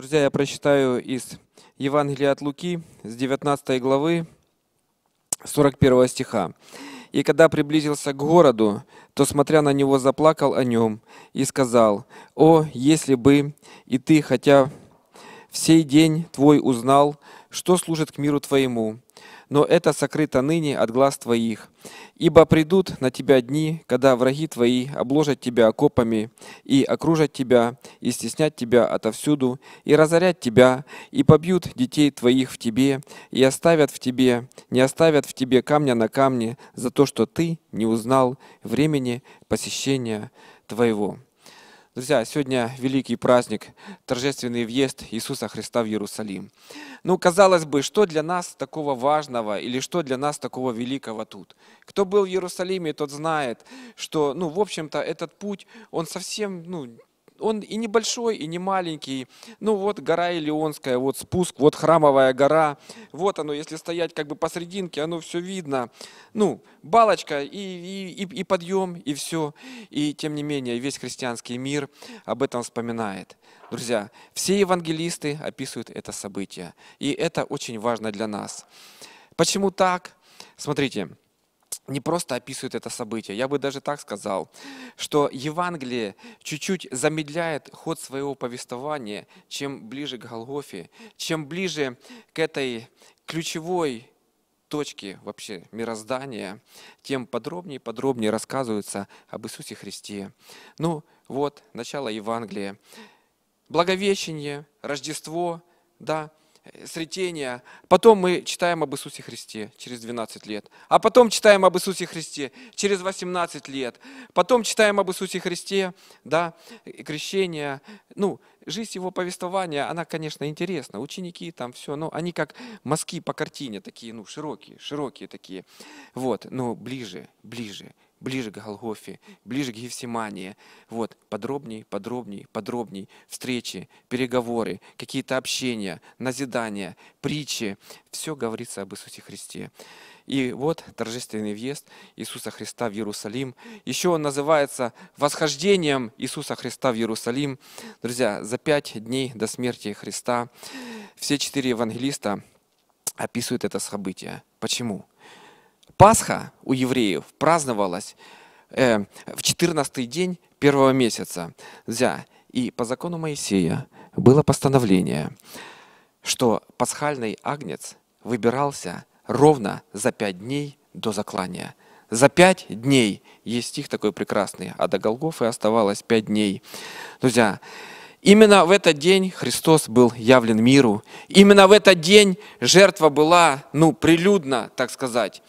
Друзья, я прочитаю из Евангелия от Луки, с 19 главы, 41 стиха. «И когда приблизился к городу, то, смотря на него, заплакал о нем и сказал, «О, если бы и ты хотя в сей день твой узнал, что служит к миру твоему, но это сокрыто ныне от глаз твоих. Ибо придут на тебя дни, когда враги твои обложат тебя окопами и окружат тебя, и стеснят тебя отовсюду, и разорят тебя, и побьют детей твоих в тебе, и оставят в тебе, не оставят в тебе камня на камне за то, что ты не узнал времени посещения твоего». Друзья, сегодня великий праздник, торжественный въезд Иисуса Христа в Иерусалим. Ну, казалось бы, что для нас такого важного или что для нас такого великого тут? Кто был в Иерусалиме, тот знает, что, ну, в общем-то, этот путь, он совсем, ну, он и небольшой, и не маленький. Ну вот гора Илионская, вот спуск, вот храмовая гора. Вот оно, если стоять как бы посрединке, оно все видно. Ну, балочка и, и, и, и подъем, и все. И тем не менее, весь христианский мир об этом вспоминает. Друзья, все евангелисты описывают это событие. И это очень важно для нас. Почему так? Смотрите, не просто описывает это событие. Я бы даже так сказал, что Евангелие чуть-чуть замедляет ход своего повествования, чем ближе к Голгофе, чем ближе к этой ключевой точке вообще мироздания, тем подробнее и подробнее рассказывается об Иисусе Христе. Ну вот, начало Евангелия. Благовещение, Рождество, да, Э, сретения. Потом мы читаем об Иисусе Христе через 12 лет. А потом читаем об Иисусе Христе через 18 лет. Потом читаем об Иисусе Христе, да, крещение. Ну, жизнь его повествования, она, конечно, интересна. Ученики там все, но ну, они как мазки по картине такие, ну, широкие, широкие такие. Вот, но ну, ближе, ближе, ближе к Голгофе, ближе к Евсимании. Вот, подробней, подробней, подробней. Встречи, переговоры, какие-то общения, назидания, притчи. Все говорится об Иисусе Христе. И вот торжественный въезд Иисуса Христа в Иерусалим. Еще он называется восхождением Иисуса Христа в Иерусалим. Друзья, за пять дней до смерти Христа все четыре евангелиста описывают это событие. Почему? Пасха у евреев праздновалась э, в 14 день первого месяца. И по закону Моисея было постановление, что пасхальный агнец выбирался ровно за пять дней до заклания. За пять дней есть стих такой прекрасный, а до Голгофы оставалось пять дней. Друзья, ну, именно в этот день Христос был явлен миру. Именно в этот день жертва была, ну, прилюдно, так сказать,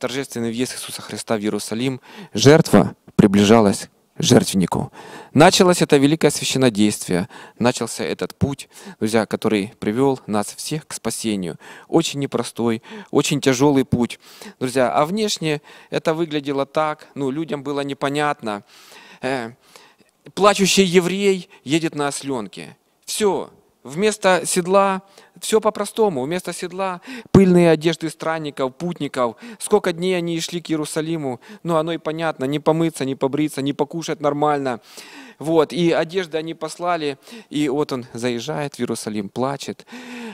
торжественный въезд Иисуса Христа в Иерусалим, жертва приближалась к жертвеннику. Началось это великое священодействие, начался этот путь, друзья, который привел нас всех к спасению. Очень непростой, очень тяжелый путь. Друзья, а внешне это выглядело так, ну, людям было непонятно. Э, плачущий еврей едет на осленке. Все, Вместо седла все по-простому. Вместо седла пыльные одежды странников, путников. Сколько дней они шли к Иерусалиму. Ну, оно и понятно. Не помыться, не побриться, не покушать нормально. Вот. И одежды они послали. И вот он заезжает в Иерусалим, плачет.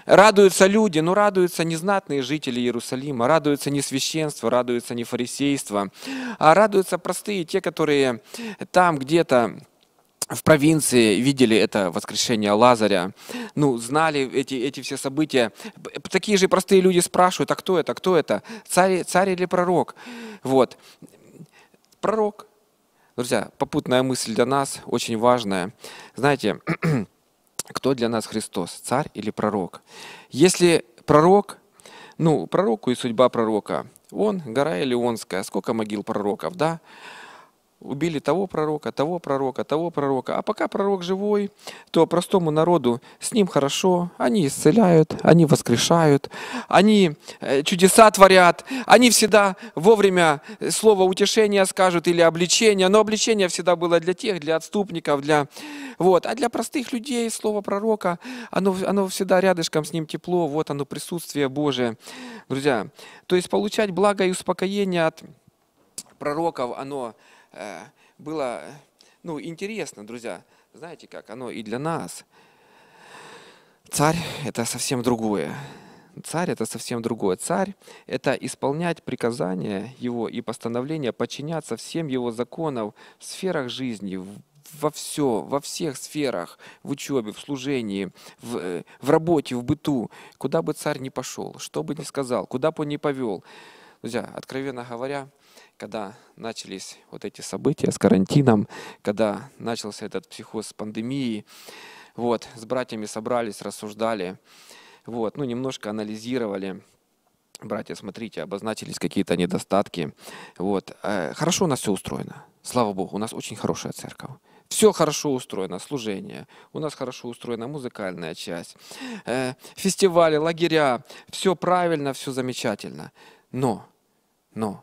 Радуются люди, но ну, радуются не знатные жители Иерусалима. Радуются не священство, радуются не фарисейство. А радуются простые, те, которые там где-то в провинции видели это воскрешение Лазаря, ну, знали эти, эти все события. Такие же простые люди спрашивают, а кто это, кто это, царь, царь или пророк? Вот. Пророк. Друзья, попутная мысль для нас очень важная. Знаете, кто для нас Христос, царь или пророк? Если пророк, ну, пророку и судьба пророка, он, гора Илионская, сколько могил пророков, да? Да убили того пророка, того пророка, того пророка. А пока пророк живой, то простому народу с ним хорошо. Они исцеляют, они воскрешают, они э, чудеса творят, они всегда вовремя э, слово утешения скажут или обличение. Но обличение всегда было для тех, для отступников, для... Вот. А для простых людей слово пророка, оно, оно всегда рядышком с ним тепло, вот оно присутствие Божие. Друзья, то есть получать благо и успокоение от пророков, оно Э, было ну, интересно, друзья. Знаете как, оно и для нас. Царь – это совсем другое. Царь – это совсем другое. Царь – это исполнять приказания его и постановления, подчиняться всем его законам в сферах жизни, во все, во всех сферах, в учебе, в служении, в, э, в работе, в быту, куда бы царь ни пошел, что бы ни сказал, куда бы он ни повел. Друзья, откровенно говоря, когда начались вот эти события с карантином, когда начался этот психоз пандемии, вот, с братьями собрались, рассуждали, вот, ну, немножко анализировали, братья, смотрите, обозначились какие-то недостатки, вот, э, хорошо у нас все устроено, слава Богу, у нас очень хорошая церковь, все хорошо устроено, служение. У нас хорошо устроена музыкальная часть. Э, фестивали, лагеря. Все правильно, все замечательно. Но, но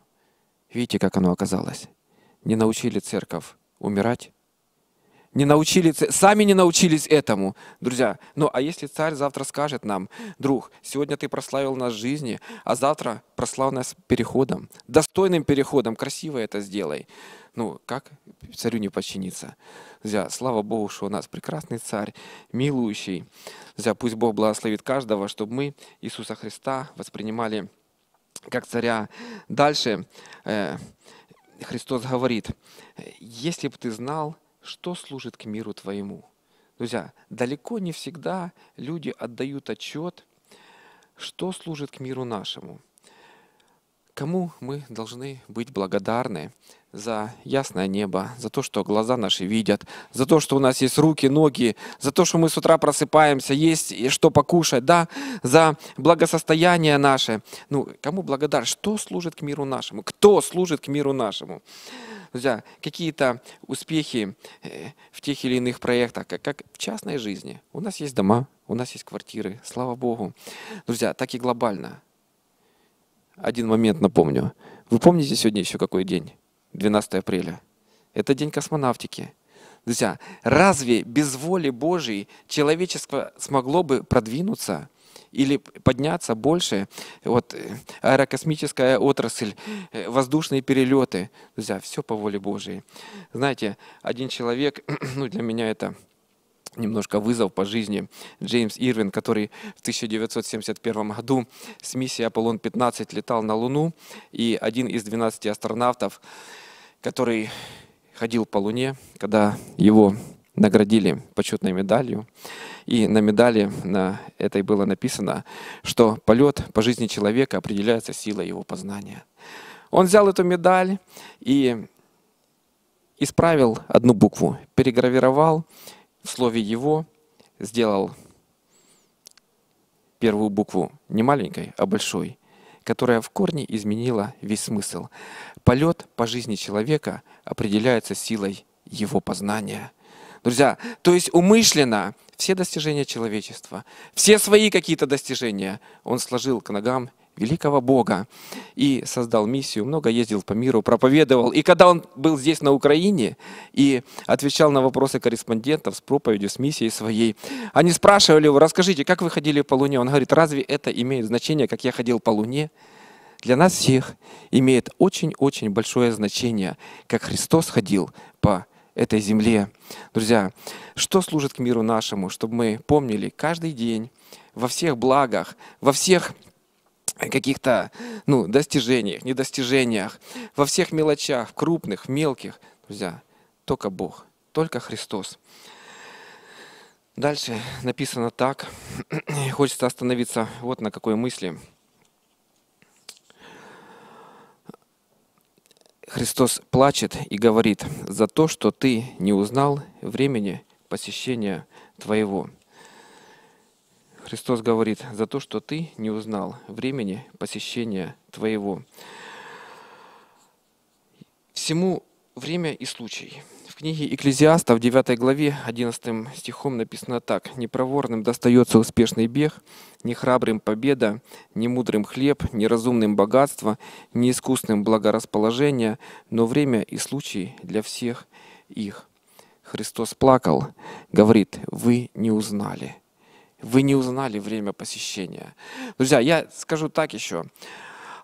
Видите, как оно оказалось? Не научили церковь умирать? Не научили, сами не научились этому, друзья. Ну, а если царь завтра скажет нам, друг, сегодня ты прославил нас жизни, а завтра прослав нас переходом, достойным переходом, красиво это сделай. Ну, как царю не подчиниться? Друзья, слава Богу, что у нас прекрасный царь, милующий. Друзья, пусть Бог благословит каждого, чтобы мы Иисуса Христа воспринимали как царя. Дальше э, Христос говорит, если бы ты знал, что служит к миру твоему. Друзья, далеко не всегда люди отдают отчет, что служит к миру нашему. Кому мы должны быть благодарны за ясное небо, за то, что глаза наши видят, за то, что у нас есть руки, ноги, за то, что мы с утра просыпаемся, есть и что покушать, да, за благосостояние наше. Ну, кому благодарность? Что служит к миру нашему? Кто служит к миру нашему? Друзья, какие-то успехи э, в тех или иных проектах, как в частной жизни. У нас есть дома, у нас есть квартиры, слава Богу. Друзья, так и глобально – один момент напомню. Вы помните сегодня еще какой день? 12 апреля. Это день космонавтики. Друзья, разве без воли Божьей человечество смогло бы продвинуться или подняться больше? Вот э, аэрокосмическая отрасль, э, воздушные перелеты. Друзья, все по воле Божьей. Знаете, один человек, ну для меня это немножко вызов по жизни Джеймс Ирвин, который в 1971 году с миссией Аполлон-15 летал на Луну, и один из 12 астронавтов, который ходил по Луне, когда его наградили почетной медалью. И на медали на этой было написано, что полет по жизни человека определяется силой его познания. Он взял эту медаль и исправил одну букву, перегравировал в слове «его» сделал первую букву не маленькой, а большой, которая в корне изменила весь смысл. Полет по жизни человека определяется силой его познания. Друзья, то есть умышленно все достижения человечества, все свои какие-то достижения он сложил к ногам великого Бога и создал миссию, много ездил по миру, проповедовал. И когда он был здесь, на Украине, и отвечал на вопросы корреспондентов с проповедью, с миссией своей, они спрашивали его, расскажите, как вы ходили по Луне? Он говорит, разве это имеет значение, как я ходил по Луне? Для нас всех имеет очень-очень большое значение, как Христос ходил по этой земле. Друзья, что служит к миру нашему, чтобы мы помнили каждый день во всех благах, во всех э, каких-то ну, достижениях, недостижениях, во всех мелочах, крупных, мелких. Друзья, только Бог, только Христос. Дальше написано так. Хочется остановиться вот на какой мысли – Христос плачет и говорит за то, что ты не узнал времени посещения твоего. Христос говорит за то, что ты не узнал времени посещения твоего. Всему время и случай. В книге Экклезиаста в 9 главе 11 стихом написано так. «Непроворным достается успешный бег, нехрабрым победа, немудрым хлеб, неразумным богатство, неискусным благорасположение, но время и случай для всех их». Христос плакал, говорит, «Вы не узнали». Вы не узнали время посещения. Друзья, я скажу так еще.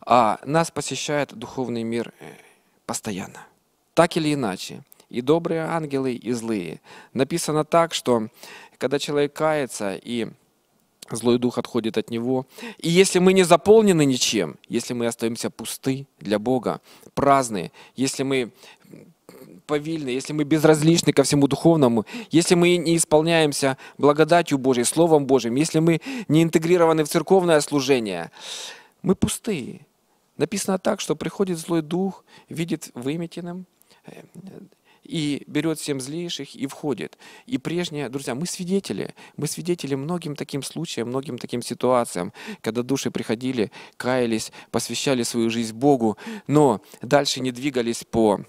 А, нас посещает духовный мир э, постоянно. Так или иначе и добрые ангелы, и злые. Написано так, что когда человек кается и злой дух отходит от него. И если мы не заполнены ничем, если мы остаемся пусты для Бога, праздны, если мы повильны, если мы безразличны ко всему духовному, если мы не исполняемся благодатью Божьей, Словом Божьим, если мы не интегрированы в церковное служение, мы пустые. Написано так, что приходит злой дух, видит выметенным, э, и берет семь злейших и входит. И прежние, друзья, мы свидетели, мы свидетели многим таким случаям, многим таким ситуациям, когда души приходили, каялись, посвящали свою жизнь Богу, но дальше не двигались по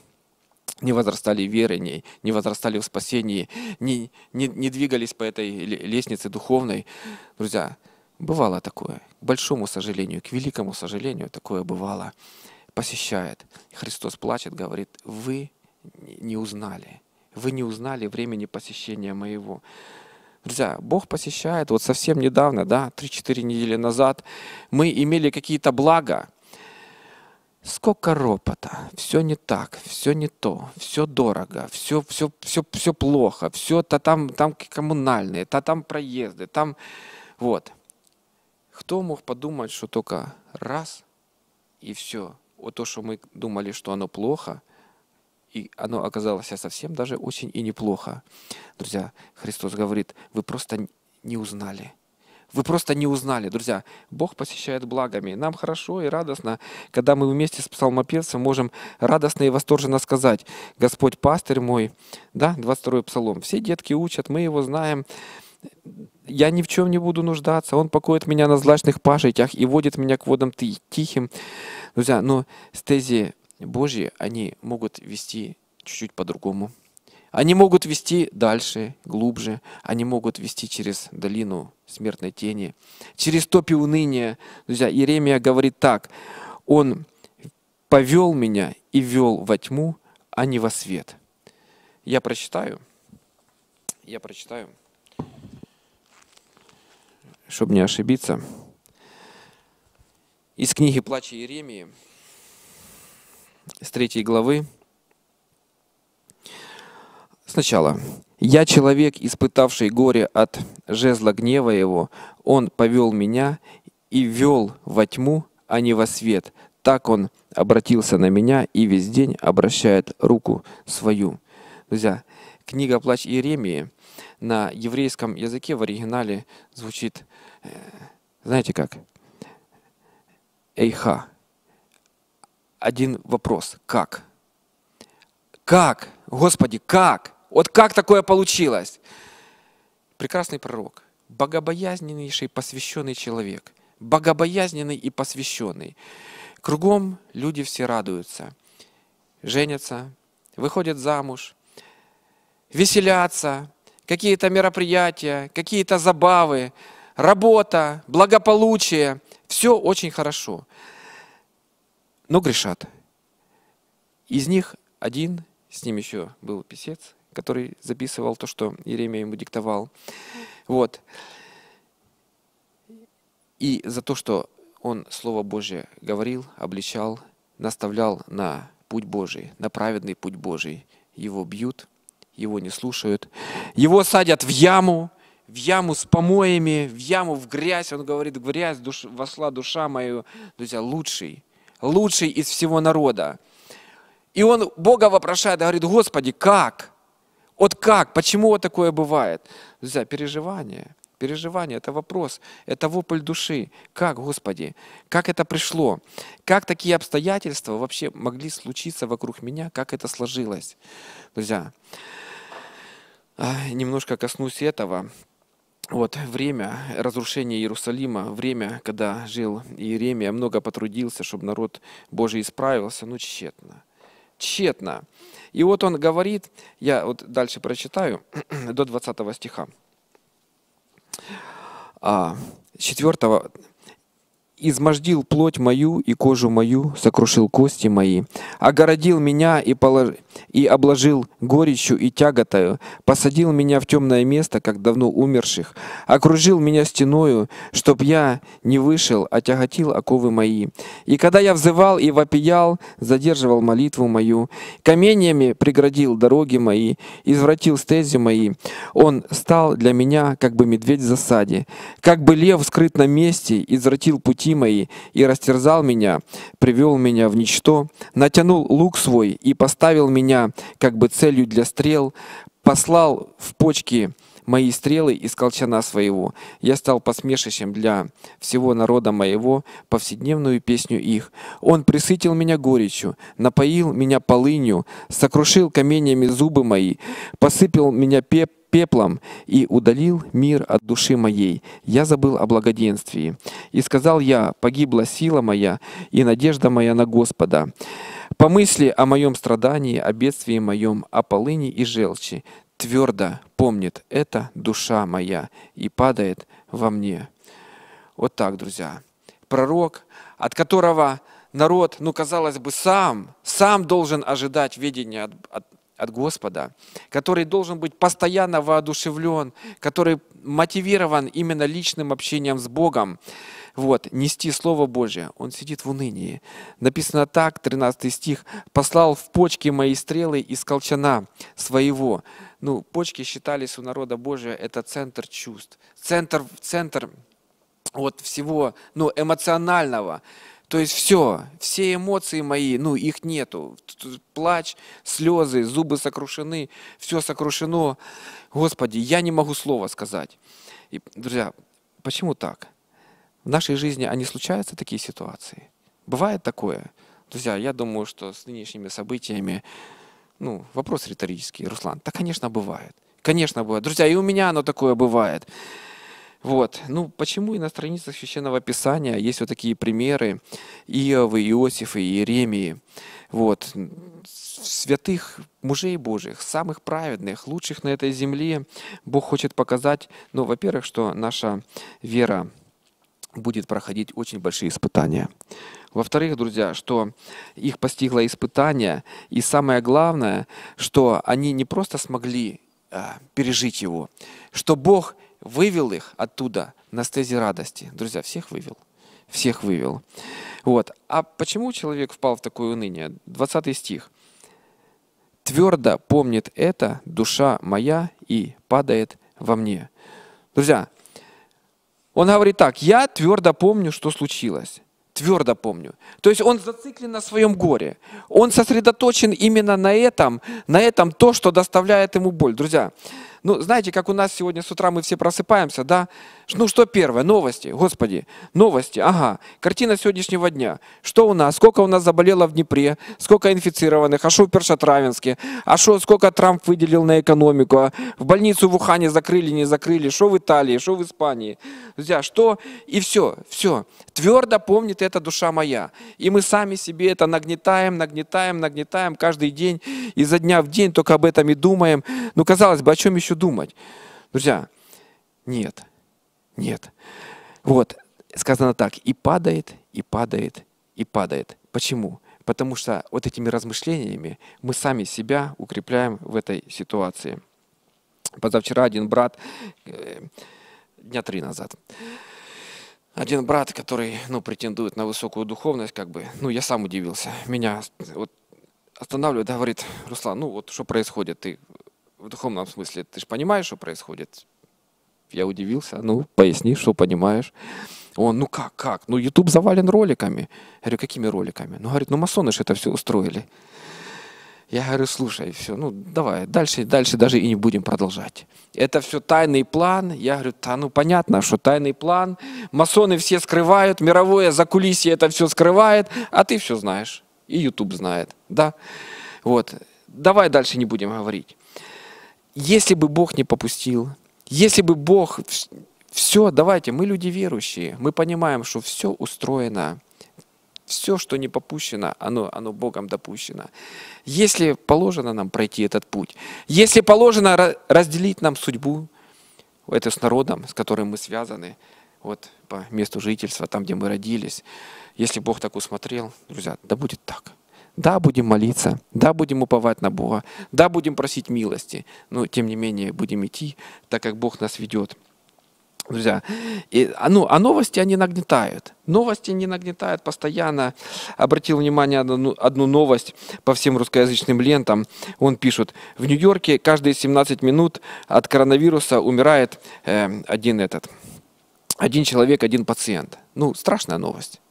не возрастали в не возрастали в спасении, не, не, не двигались по этой лестнице духовной. Друзья, бывало такое. К большому сожалению, к великому сожалению, такое бывало. Посещает. Христос плачет, говорит, вы не узнали. Вы не узнали времени посещения моего. Друзья, Бог посещает. Вот совсем недавно, да, 3-4 недели назад, мы имели какие-то блага. Сколько ропота, все не так, все не то, все дорого, все, все, все, все плохо, все, то там, там коммунальные, то там проезды, там вот. Кто мог подумать, что только раз и все. Вот то, что мы думали, что оно плохо, и оно оказалось совсем даже очень и неплохо. Друзья, Христос говорит, вы просто не узнали. Вы просто не узнали. Друзья, Бог посещает благами. Нам хорошо и радостно, когда мы вместе с псалмопевцем можем радостно и восторженно сказать, «Господь пастырь мой». Да, 22-й псалом. Все детки учат, мы его знаем. Я ни в чем не буду нуждаться. Он покоит меня на злачных пашитях и водит меня к водам тихим. Друзья, но стези Божьи, они могут вести чуть-чуть по-другому. Они могут вести дальше, глубже. Они могут вести через долину смертной тени, через топи уныния. Друзья, Иеремия говорит так. Он повел меня и вел во тьму, а не во свет. Я прочитаю. Я прочитаю, чтобы не ошибиться. Из книги «Плача Иеремии» с третьей главы. Сначала. «Я человек, испытавший горе от жезла гнева его, он повел меня и вел во тьму, а не во свет. Так он обратился на меня и весь день обращает руку свою». Друзья, книга «Плач Иеремии» на еврейском языке в оригинале звучит, э, знаете как, «Эйха», один вопрос. Как? Как? Господи, как? Вот как такое получилось? Прекрасный пророк, богобоязненнейший, посвященный человек, богобоязненный и посвященный. Кругом люди все радуются, женятся, выходят замуж, веселятся, какие-то мероприятия, какие-то забавы, работа, благополучие. Все очень хорошо но грешат. Из них один, с ним еще был писец, который записывал то, что Иеремия ему диктовал. Вот. И за то, что он Слово Божье говорил, обличал, наставлял на путь Божий, на праведный путь Божий. Его бьют, его не слушают, его садят в яму, в яму с помоями, в яму в грязь. Он говорит, в грязь душ, вошла душа мою, друзья, лучший – лучший из всего народа. И он Бога вопрошает, говорит, Господи, как? Вот как? Почему вот такое бывает? Друзья, переживание. Переживание – это вопрос, это вопль души. Как, Господи? Как это пришло? Как такие обстоятельства вообще могли случиться вокруг меня? Как это сложилось? Друзья, а, немножко коснусь этого вот время разрушения Иерусалима, время, когда жил Иеремия, много потрудился, чтобы народ Божий исправился, Ну тщетно. Тщетно. И вот он говорит, я вот дальше прочитаю, до 20 стиха. 4 а, «Измождил плоть мою и кожу мою, сокрушил кости мои, огородил меня и положил и обложил горечью и тяготою, посадил меня в темное место, как давно умерших, окружил меня стеною, чтоб я не вышел, а тяготил оковы мои. И когда я взывал и вопиял, задерживал молитву мою, каменьями преградил дороги мои, извратил стези мои. Он стал для меня, как бы медведь в засаде, как бы лев скрыт на месте, извратил пути мои и растерзал меня, привел меня в ничто, натянул лук свой и поставил меня меня как бы целью для стрел, послал в почки мои стрелы из колчана своего. Я стал посмешищем для всего народа моего, повседневную песню их. Он присытил меня горечью, напоил меня полынью, сокрушил каменьями зубы мои, посыпал меня пеп пеплом и удалил мир от души моей. Я забыл о благоденствии. И сказал я, погибла сила моя и надежда моя на Господа. Помысли о моем страдании, о бедствии моем, о полыни и желчи. Твердо помнит это душа моя и падает во мне. Вот так, друзья. Пророк, от которого народ, ну, казалось бы, сам, сам должен ожидать ведения от, от, от Господа, который должен быть постоянно воодушевлен, который мотивирован именно личным общением с Богом вот, нести Слово Божье. Он сидит в унынии. Написано так, 13 стих, «Послал в почки мои стрелы из колчана своего». Ну, почки считались у народа Божия, это центр чувств, центр, центр вот всего, ну, эмоционального. То есть все, все эмоции мои, ну, их нету. Плач, слезы, зубы сокрушены, все сокрушено. Господи, я не могу слова сказать. И, друзья, почему так? В нашей жизни они а случаются, такие ситуации? Бывает такое? Друзья, я думаю, что с нынешними событиями, ну, вопрос риторический, Руслан. Да, конечно, бывает. Конечно, бывает. Друзья, и у меня оно такое бывает. Вот. Ну, почему и на страницах Священного Писания есть вот такие примеры Иовы, Иосифа Иеремии? Вот. Святых мужей Божьих, самых праведных, лучших на этой земле Бог хочет показать, ну, во-первых, что наша вера будет проходить очень большие испытания. Во-вторых, друзья, что их постигло испытание, и самое главное, что они не просто смогли э, пережить его, что Бог вывел их оттуда на стези радости. Друзья, всех вывел. Всех вывел. Вот. А почему человек впал в такое уныние? 20 стих. «Твердо помнит это душа моя и падает во мне». Друзья, он говорит так, я твердо помню, что случилось. Твердо помню. То есть он зациклен на своем горе. Он сосредоточен именно на этом, на этом то, что доставляет ему боль. Друзья, ну, знаете, как у нас сегодня с утра мы все просыпаемся, да? Ну, что первое? Новости, господи, новости, ага. Картина сегодняшнего дня. Что у нас? Сколько у нас заболело в Днепре? Сколько инфицированных? А что в Першотравенске? А что, сколько Трамп выделил на экономику? А в больницу в Ухане закрыли, не закрыли? Что в Италии? Что в Испании? Друзья, что? И все, все. Твердо помнит это душа моя. И мы сами себе это нагнетаем, нагнетаем, нагнетаем каждый день, изо дня в день только об этом и думаем. Ну, казалось бы, о чем еще думать? Друзья, нет, нет. Вот, сказано так, и падает, и падает, и падает. Почему? Потому что вот этими размышлениями мы сами себя укрепляем в этой ситуации. Позавчера один брат, э, дня три назад, один брат, который, ну, претендует на высокую духовность, как бы, ну, я сам удивился. Меня вот останавливает, да, говорит, Руслан, ну, вот что происходит, ты в духовном смысле, ты же понимаешь, что происходит? Я удивился, ну, поясни, что понимаешь. Он, ну как, как? Ну, YouTube завален роликами. Я говорю, какими роликами? Ну, говорит, ну, масоны же это все устроили. Я говорю, слушай, все, ну давай, дальше, дальше даже и не будем продолжать. Это все тайный план. Я говорю, да ну понятно, что тайный план. Масоны все скрывают, мировое закулисье это все скрывает, а ты все знаешь. И YouTube знает, да? Вот, давай дальше не будем говорить. Если бы Бог не попустил, если бы Бог... Все, давайте, мы люди верующие, мы понимаем, что все устроено все, что не попущено, оно, оно Богом допущено. Если положено нам пройти этот путь, если положено разделить нам судьбу, это с народом, с которым мы связаны, вот по месту жительства, там, где мы родились, если Бог так усмотрел, друзья, да будет так. Да, будем молиться, да, будем уповать на Бога, да, будем просить милости, но тем не менее будем идти, так как Бог нас ведет друзья. И, а, ну, а новости они нагнетают. Новости не нагнетают постоянно. Обратил внимание одну, одну новость по всем русскоязычным лентам. Он пишет, в Нью-Йорке каждые 17 минут от коронавируса умирает э, один этот, один человек, один пациент. Ну, страшная новость.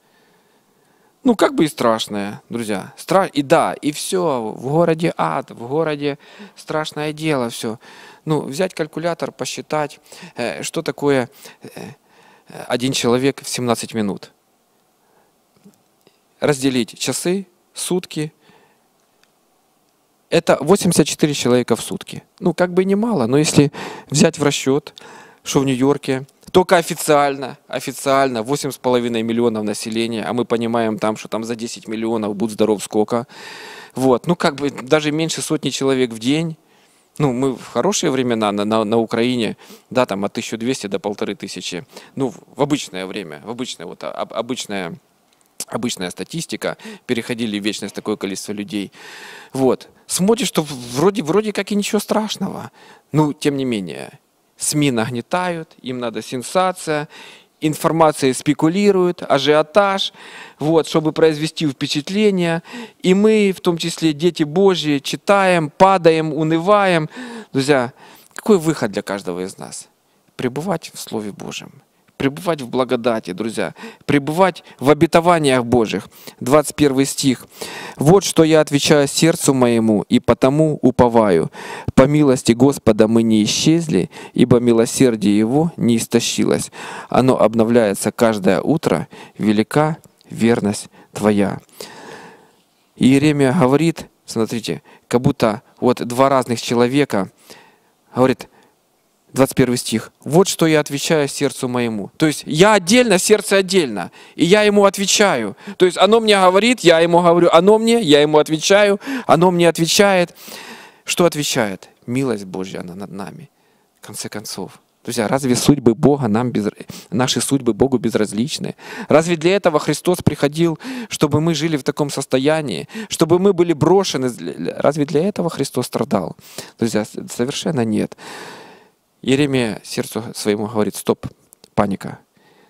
Ну, как бы и страшная, друзья. Стра... И да, и все, в городе ад, в городе страшное дело, все ну, взять калькулятор, посчитать, э, что такое э, один человек в 17 минут. Разделить часы, сутки. Это 84 человека в сутки. Ну, как бы немало, но если взять в расчет, что в Нью-Йорке только официально, официально 8,5 миллионов населения, а мы понимаем там, что там за 10 миллионов, будь здоров, сколько. Вот, ну как бы даже меньше сотни человек в день, ну, мы в хорошие времена на, на, на Украине, да, там от 1200 до 1500, ну, в обычное время, в обычное, вот, а, об, обычное обычная статистика, переходили в вечность такое количество людей. Вот. Смотришь, что вроде, вроде как и ничего страшного. Ну, тем не менее, СМИ нагнетают, им надо сенсация, информацией спекулируют, ажиотаж, вот, чтобы произвести впечатление. И мы, в том числе дети Божьи, читаем, падаем, унываем. Друзья, какой выход для каждого из нас? Пребывать в Слове Божьем – пребывать в благодати, друзья, пребывать в обетованиях Божьих. 21 стих. «Вот что я отвечаю сердцу моему, и потому уповаю. По милости Господа мы не исчезли, ибо милосердие Его не истощилось. Оно обновляется каждое утро, велика верность Твоя». Иеремия говорит, смотрите, как будто вот два разных человека, говорит, 21 стих. «Вот что я отвечаю сердцу моему». То есть я отдельно, сердце отдельно, и я ему отвечаю. То есть оно мне говорит, я ему говорю, оно мне, я ему отвечаю, оно мне отвечает. Что отвечает? Милость Божья, она над нами, в конце концов. Друзья, а разве судьбы Бога нам без... наши судьбы Богу безразличны? Разве для этого Христос приходил, чтобы мы жили в таком состоянии, чтобы мы были брошены? Разве для этого Христос страдал? Друзья, а, совершенно нет. Еремия сердцу своему говорит, стоп, паника,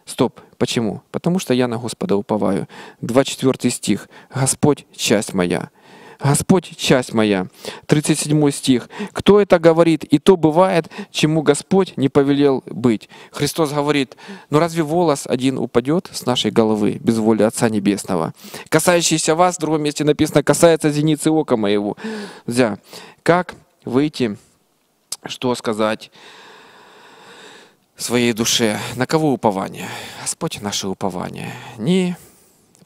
стоп, почему? Потому что я на Господа уповаю. 24 стих, Господь, часть моя. Господь – часть моя. 37 стих. Кто это говорит? И то бывает, чему Господь не повелел быть. Христос говорит, но ну разве волос один упадет с нашей головы без воли Отца Небесного? Касающийся вас, в другом месте написано, касается зеницы ока моего. Друзья, как выйти, что сказать? своей душе. На кого упование? Господь наше упование. Ни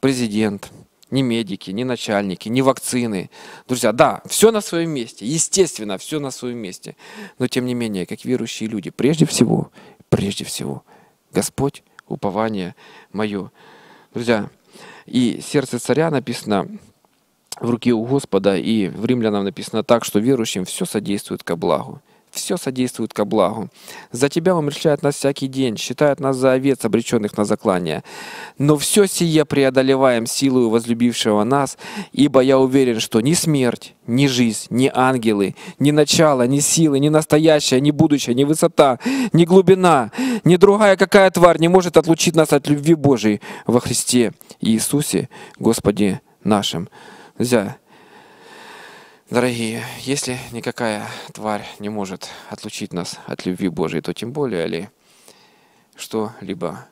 президент, ни медики, ни начальники, ни вакцины. Друзья, да, все на своем месте, естественно, все на своем месте. Но тем не менее, как верующие люди, прежде всего, прежде всего, Господь, упование мое. Друзья, и сердце царя написано в руке у Господа, и в римлянам написано так, что верующим все содействует ко благу. Все содействует ко благу. За тебя умерщвляют нас всякий день, считают нас за овец, обреченных на заклание. Но все сие преодолеваем силою возлюбившего нас, ибо я уверен, что ни смерть, ни жизнь, ни ангелы, ни начало, ни силы, ни настоящее, ни будущее, ни высота, ни глубина, ни другая какая тварь не может отлучить нас от любви Божией во Христе Иисусе Господе нашим. Друзья, Дорогие, если никакая тварь не может отлучить нас от любви Божией, то тем более ли что-либо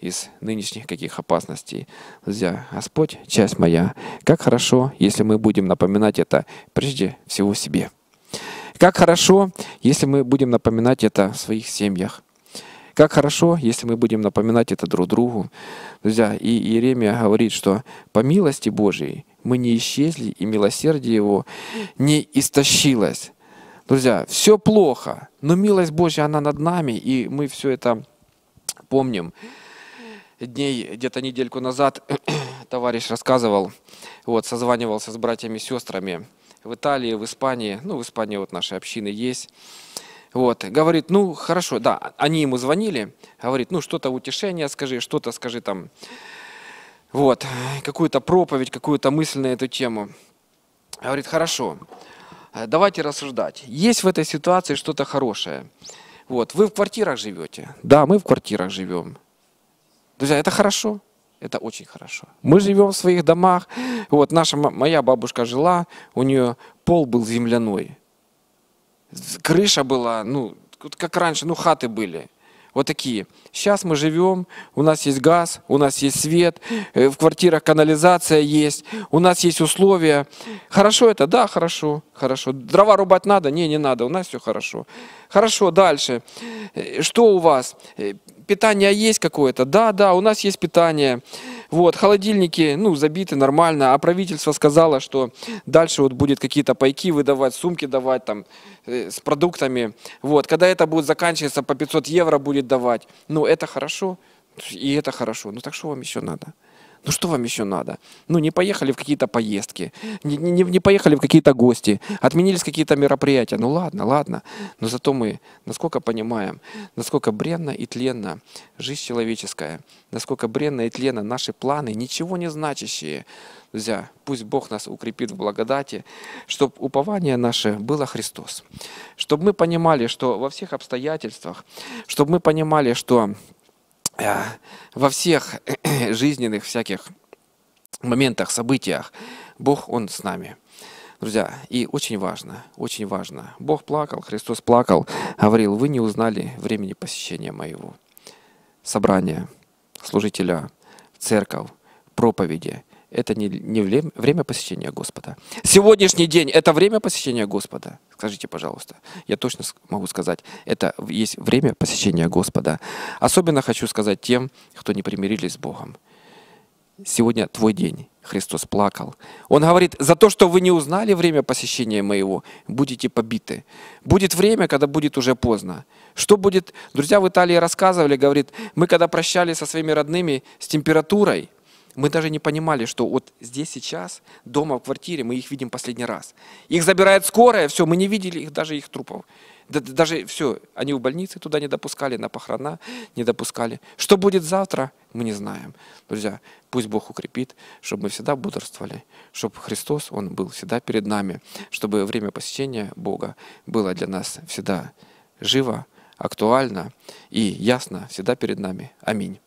из нынешних каких опасностей. Друзья, Господь, часть моя, как хорошо, если мы будем напоминать это прежде всего себе. Как хорошо, если мы будем напоминать это в своих семьях, как хорошо, если мы будем напоминать это друг другу. Друзья, и Иеремия говорит, что по милости Божией мы не исчезли, и милосердие его не истощилось. Друзья, все плохо, но милость Божья, она над нами, и мы все это помним. Дней, где-то недельку назад товарищ рассказывал, вот, созванивался с братьями и сестрами в Италии, в Испании, ну, в Испании вот наши общины есть, вот, говорит, ну хорошо, да, они ему звонили, говорит, ну что-то утешение скажи, что-то скажи там, вот, какую-то проповедь, какую-то мысль на эту тему. Говорит, хорошо, э, давайте рассуждать. Есть в этой ситуации что-то хорошее. Вот, вы в квартирах живете? Да, мы в квартирах живем. Друзья, это хорошо. Это очень хорошо. Мы живем в своих домах. Вот наша моя бабушка жила, у нее пол был земляной крыша была, ну, как раньше, ну, хаты были. Вот такие. Сейчас мы живем, у нас есть газ, у нас есть свет, э, в квартирах канализация есть, у нас есть условия. Хорошо это? Да, хорошо, хорошо. Дрова рубать надо? Не, не надо, у нас все хорошо. Хорошо, дальше. Э, что у вас? Э, питание есть какое-то? Да, да, у нас есть питание. Вот, холодильники, ну, забиты нормально, а правительство сказало, что дальше вот будет какие-то пайки выдавать, сумки давать там э, с продуктами. Вот, когда это будет заканчиваться, по 500 евро будет давать. Ну, это хорошо, и это хорошо. Ну, так что вам еще надо? Ну что вам еще надо? Ну не поехали в какие-то поездки, не, не, не поехали в какие-то гости, отменились какие-то мероприятия. Ну ладно, ладно. Но зато мы насколько понимаем, насколько бренно и тленна жизнь человеческая, насколько бренно и тленна наши планы, ничего не значащие. Друзья, пусть Бог нас укрепит в благодати, чтобы упование наше было Христос. Чтобы мы понимали, что во всех обстоятельствах, чтобы мы понимали, что Э, во всех жизненных всяких моментах, событиях. Бог, Он с нами. Друзья, и очень важно, очень важно. Бог плакал, Христос плакал, говорил, вы не узнали времени посещения моего. Собрания, служителя, церковь, проповеди – это не, не время, посещения Господа. Сегодняшний день – это время посещения Господа? Скажите, пожалуйста. Я точно могу сказать, это есть время посещения Господа. Особенно хочу сказать тем, кто не примирились с Богом. Сегодня твой день. Христос плакал. Он говорит, за то, что вы не узнали время посещения моего, будете побиты. Будет время, когда будет уже поздно. Что будет? Друзья в Италии рассказывали, говорит, мы когда прощались со своими родными с температурой – мы даже не понимали, что вот здесь сейчас, дома, в квартире, мы их видим последний раз. Их забирает скорая, все, мы не видели их, даже их трупов. Даже все, они в больнице туда не допускали, на похорона не допускали. Что будет завтра, мы не знаем. Друзья, пусть Бог укрепит, чтобы мы всегда бодрствовали, чтобы Христос, Он был всегда перед нами, чтобы время посещения Бога было для нас всегда живо, актуально и ясно всегда перед нами. Аминь.